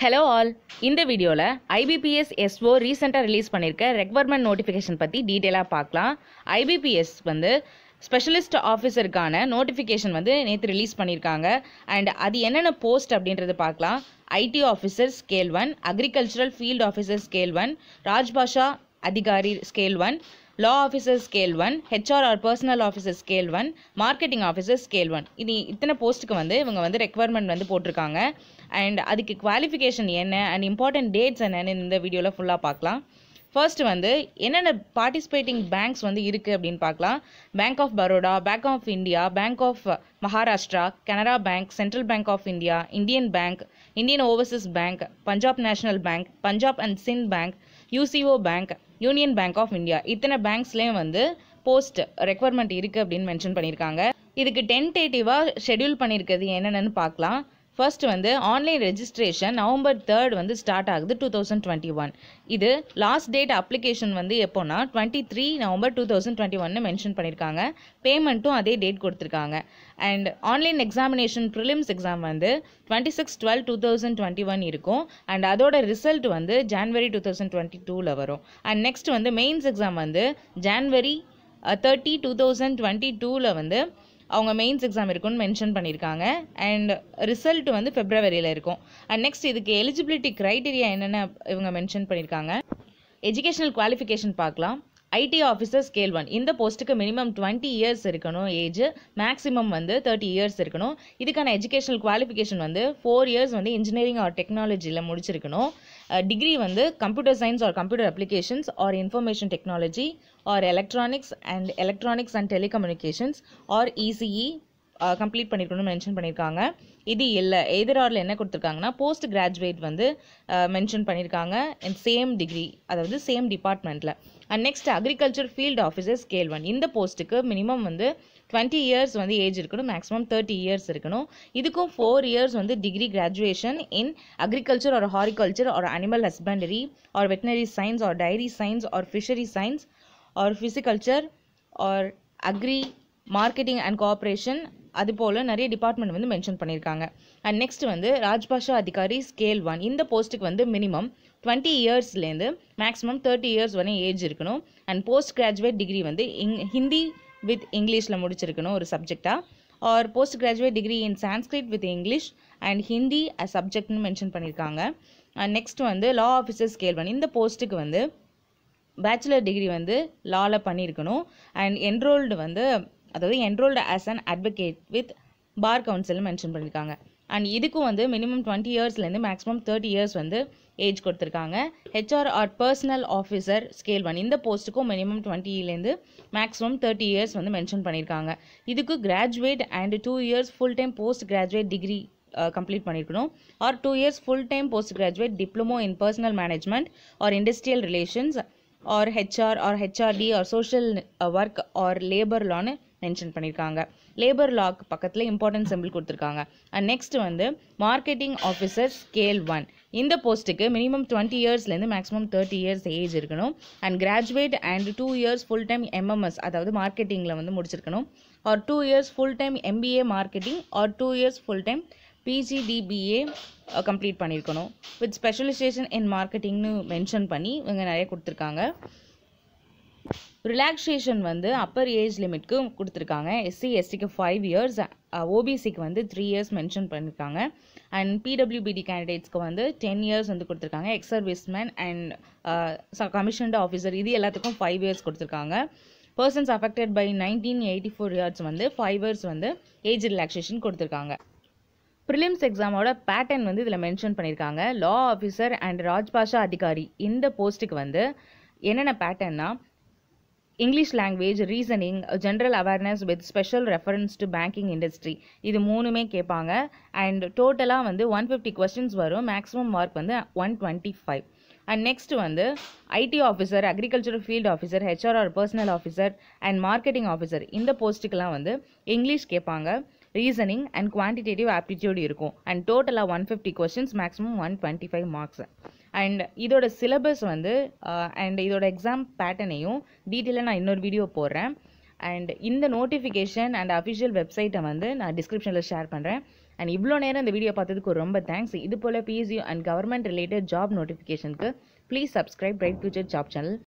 hello all இந்த வீடியோவில் IBPS SO ரீசெண்டாக ரிலீஸ் பண்ணியிருக்க ரெக்வயர்மெண்ட் நோட்டிஃபிகேஷன் பற்றி டீட்டெயிலாக பார்க்கலாம் ஐபிபிஎஸ் வந்து ஸ்பெஷலிஸ்ட் ஆஃபீஸருக்கான நோட்டிஃபிகேஷன் வந்து நேற்று ரிலீஸ் பண்ணியிருக்காங்க அண்ட் அது என்னென்ன போஸ்ட் அப்படின்றத பார்க்கலாம் IT officer scale one agricultural field officer scale one Rajbhasha Adhikari scale one law officer scale one HR or personnel officer scale one marketing officer scale one இது இத்தனை போஸ்ட்டுக்கு வந்து இவங்க வந்து ரெக்குயர்மெண்ட் வந்து போட்டிருக்காங்க அண்ட் அதுக்கு குவாலிஃபிகேஷன் என்ன அண்ட் இம்பார்ட்டன்ட் டேட்ஸ் என்னன்னு இந்த வீடியோவில் ஃபுல்லாக பார்க்கலாம் ஃபர்ஸ்ட் வந்து என்னென்ன பார்ட்டிசிபேட்டிங் பேங்க்ஸ் வந்து இருக்குது அப்படின்னு பார்க்கலாம் bank of Baroda bank of India bank of Maharashtra Canara bank central bank of India Indian bank Indian overseas bank Punjab national bank Punjab and Sind bank UCO bank union bank of India இத்தனை பேங்க்ஸ்லேயும் வந்து போஸ்ட் ரெக்குவயர்மெண்ட் இருக்குது அப்படின்னு mention பண்ணியிருக்காங்க இதுக்கு டென்டேட்டிவாக ஷெடியூல் பண்ணியிருக்கிறது என்னென்னு பார்க்கலாம் ஃபர்ஸ்ட் வந்து ஆன்லைன் ரெஜிஸ்ட்ரேஷன் நவம்பர் தேர்ட் வந்து ஸ்டார்ட் ஆகுது டூ தௌசண்ட் டுவெண்ட்டி ஒன் இது லாஸ்ட் டேட் அப்ளிகேஷன் வந்து எப்போனா twenty three November two thousand twenty ஒன்று மென்ஷன் பண்ணியிருக்காங்க பேமெண்ட்டும் அதே டேட் கொடுத்துருக்காங்க and online examination prelims exam வந்து twenty six twelve two thousand twenty one இருக்கும் அண்ட் அதோட ரிசல்ட் வந்து ஜான்வரி டூ தௌசண்ட் டுவெண்ட்டி டூவில் வரும் அண்ட் நெக்ஸ்ட் வந்து மெயின்ஸ் எக்ஸாம் வந்து January thirty two thousand twenty டூவில் வந்து அவங்க மெயின்ஸ் எக்ஸாம் இருக்குன்னு மென்ஷன் பண்ணியிருக்காங்க அண்ட் ரிசல்ட் வந்து ஃபெப்ரவரியில் இருக்கும் அண்ட் நெக்ஸ்ட் இதுக்கு எலிஜிபிலிட்டி க்ரைட்டீரியா என்னென்ன இவங்க மென்ஷன் பண்ணியிருக்காங்க எஜுகேஷனல் குவாலிஃபிகேஷன் பார்க்கலாம் ஐடி ஆஃபீஸர் ஸ்கேல் ஒன் இந்த போஸ்ட்டுக்கு மினிமம் டுவெண்ட்டி இயர்ஸ் இருக்கணும் ஏஜ் மேக்ஸிமம் வந்து தேர்ட்டி இயர்ஸ் இருக்கணும் இதுக்கான எஜுகேஷனல் குவாலிஃபிகேஷன் வந்து ஃபோர் இயர்ஸ் வந்து இன்ஜினியரிங் ஆர் டெக்னாலஜியில் முடிச்சிருக்கணும் டிகிரி வந்து computer science or computer applications or information technology or electronics and electronics and telecommunications or ECE complete பண்ணியிருக்கணும்னு mention பண்ணியிருக்காங்க இது இல்லை எதிராரில் என்ன கொடுத்துருக்காங்கன்னா போஸ்ட் கிராஜுவேட் வந்து மென்ஷன் பண்ணியிருக்காங்க அண்ட் சேம் டிகிரி அதாவது சேம் டிபார்ட்மெண்ட்டில் and next agriculture field officer scale one இந்த போஸ்ட்டுக்கு மினிமம் வந்து டுவெண்ட்டி இயர்ஸ் வந்து ஏஜ் இருக்கணும் மேக்ஸிமம் தேர்ட்டி இயர்ஸ் இருக்கணும் இதுக்கும் ஃபோர் இயர்ஸ் வந்து degree graduation in agriculture or horticulture or animal husbandry or veterinary science or dairy science or fishery science or pisciculture or agri marketing and cooperation அது போல் நிறைய department வந்து mention பண்ணியிருக்காங்க and next வந்து Rajbhasha Adhikari scale one இந்த போஸ்ட்டுக்கு வந்து minimum twenty இயர்ஸ்லேருந்து maximum thirty years வரையும் ஏஜ் இருக்கணும் அண்ட் போஸ்ட் கிராஜுவேட் டிகிரி வந்து இங் ஹிந்தி வித் இங்கிலீஷில் முடிச்சிருக்கணும் ஒரு சப்ஜெக்டாக or post graduate degree in Sanskrit with English and Hindi a சப்ஜெக்ட்னு மென்ஷன் பண்ணியிருக்காங்க அண்ட் நெக்ஸ்ட் வந்து லா ஆஃபீஸர் ஸ்கேல் ஒன் இந்த போஸ்ட்டுக்கு வந்து பேச்சுலர் டிகிரி வந்து லாவில் பண்ணியிருக்கணும் அண்ட் என்ரோல்டு வந்து அதாவது enrolled as an advocate with bar council mention பண்ணியிருக்காங்க அண்ட் இதுக்கும் வந்து மினிமம் டுவெண்ட்டி இயர்ஸ்லேருந்து மேக்ஸிமம் தேர்ட்டி இயர்ஸ் வந்து ஏஜ் கொடுத்துருக்காங்க HR or personnel officer scale one இந்த போஸ்ட்டுக்கும் மினிமம் டுவெண்ட்டிலேருந்து மேக்ஸிமம் தேர்ட்டி இயர்ஸ் வந்து மென்ஷன் பண்ணியிருக்காங்க இதுக்கு graduate and two years full time post graduate degree complete பண்ணியிருக்கணும் or two years full time post graduate diploma in personnel management or industrial relations or HR R HRD or social work or labour லான்னு mention பண்ணியிருக்காங்க labour லாக்கு பக்கத்தில் important simple கொடுத்துருக்காங்க and next வந்து marketing officer scale one இந்த போஸ்ட்டுக்கு minimum twenty இயர்ஸ்லேருந்து maximum thirty years age இருக்கணும் and graduate and two years full time MMS அதாவது மார்க்கெட்டிங்கில் வந்து முடிச்சிருக்கணும் or two years full time MBA marketing or two years full time PGDBA complete பண்ணியிருக்கணும் with specialization in மார்க்கெட்டிங்னு mention பண்ணி இவங்க நிறைய கொடுத்துருக்காங்க ரிலாக்ஸேஷன் வந்து அப்பர் ஏஜ் லிமிட்க்கு கொடுத்துருக்காங்க எஸ்சி எஸ்டிக்கு ஃபைவ் இயர்ஸ் ஓபிசிக்கு வந்து த்ரீ இயர்ஸ் மென்ஷன் பண்ணியிருக்காங்க அண்ட் பிடபிள்யூபிடி கேண்டிடேட்ஸ்க்கு வந்து டென் இயர்ஸ் வந்து கொடுத்துருக்காங்க ex serviceman and commissioned officer இது எல்லாத்துக்கும் ஃபைவ் இயர்ஸ் கொடுத்துருக்காங்க persons affected by nineteen eighty four years வந்து ஃபைவ் இயர்ஸ் வந்து ஏஜ் ரிலாக்ஸேஷன் கொடுத்துருக்காங்க ப்ரிலிம்ஸ் எக்ஸாமோட பேட்டர்ன் வந்து இதில் மென்ஷன் பண்ணியிருக்காங்க லா ஆஃபீஸர் அண்ட் ராஜ்பாஷா அதிகாரி இந்த போஸ்ட்டுக்கு வந்து என்னென்ன பேட்டர்ன்னா English language reasoning general awareness with special reference to banking industry இது மூணுமே கேட்பாங்க அண்ட் டோட்டலாக வந்து ஒன் ஃபிஃப்டி கொஸ்டின்ஸ் வரும் மேக்ஸிமம் மார்க் வந்து one twenty five and next வந்து IT officer agriculture field officer HR or personnel officer and marketing officer இந்த போஸ்ட்டுக்கெலாம் வந்து இங்கிலீஷ் கேட்பாங்க ரீசனிங் அண்ட் குவான்டிடேட்டிவ் ஆப்டிடியூட் இருக்கும் அண்ட் டோட்டலாக one fifty questions maximum one twenty five marks and இதோட syllabus வந்து and uh, இதோட எக்ஸாம் பேட்டர்னையும் டீட்டெயிலாக நான் இன்னொரு வீடியோ போடுறேன் அண்ட் இந்த நோட்டிஃபிகேஷன் அண்ட் அஃபிஷியல் வெப்சைட்டை வந்து நான் டிஸ்கிரிப்ஷனில் ஷேர் பண்ணுறேன் அண்ட் இவ்வளோ நேரம் இந்த வீடியோ பார்த்ததுக்கு ரொம்ப தேங்க்ஸ் இது போல் PSU and government related job நோட்டிஃபிகேஷனுக்கு please subscribe right future job channel